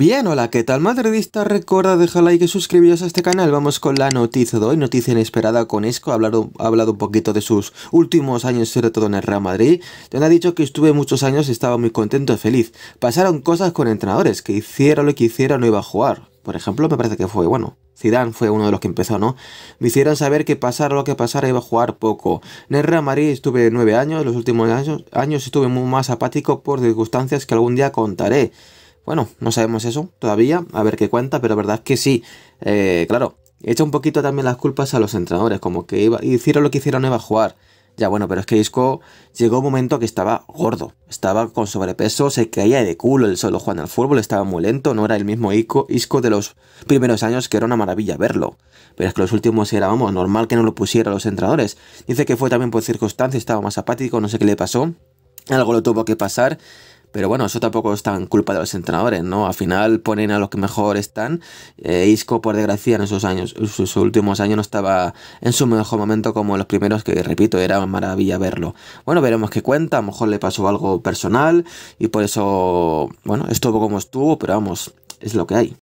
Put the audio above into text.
Bien, hola, ¿qué tal madridista? Recuerda dejar like y suscribiros a este canal. Vamos con la noticia de hoy, noticia inesperada con Esco. Ha hablado, un poquito de sus últimos años, sobre todo en el Real Madrid. Te ha dicho que estuve muchos años, y estaba muy contento y feliz. Pasaron cosas con entrenadores, que hiciera lo que hiciera no iba a jugar. Por ejemplo, me parece que fue, bueno, Zidane fue uno de los que empezó, ¿no? Me hicieron saber que pasara lo que pasara iba a jugar poco. En el Real Madrid estuve nueve años, los últimos años, años estuve muy más apático por circunstancias que algún día contaré. Bueno, no sabemos eso todavía, a ver qué cuenta, pero la verdad es que sí, eh, claro, echa un poquito también las culpas a los entrenadores, como que iba, hicieron lo que hicieron, iba a jugar. Ya bueno, pero es que Isco llegó un momento que estaba gordo, estaba con sobrepeso, se caía de culo el solo jugando al fútbol, estaba muy lento, no era el mismo Isco, Isco de los primeros años que era una maravilla verlo. Pero es que los últimos era, vamos, normal que no lo pusieran los entrenadores. Dice que fue también por circunstancias, estaba más apático, no sé qué le pasó, algo lo tuvo que pasar, pero bueno, eso tampoco es tan culpa de los entrenadores, ¿no? Al final ponen a los que mejor están. Eh, Isco, por desgracia, en esos años, en sus últimos años no estaba en su mejor momento como en los primeros, que repito, era maravilla verlo. Bueno, veremos qué cuenta, a lo mejor le pasó algo personal y por eso, bueno, estuvo como estuvo, pero vamos, es lo que hay.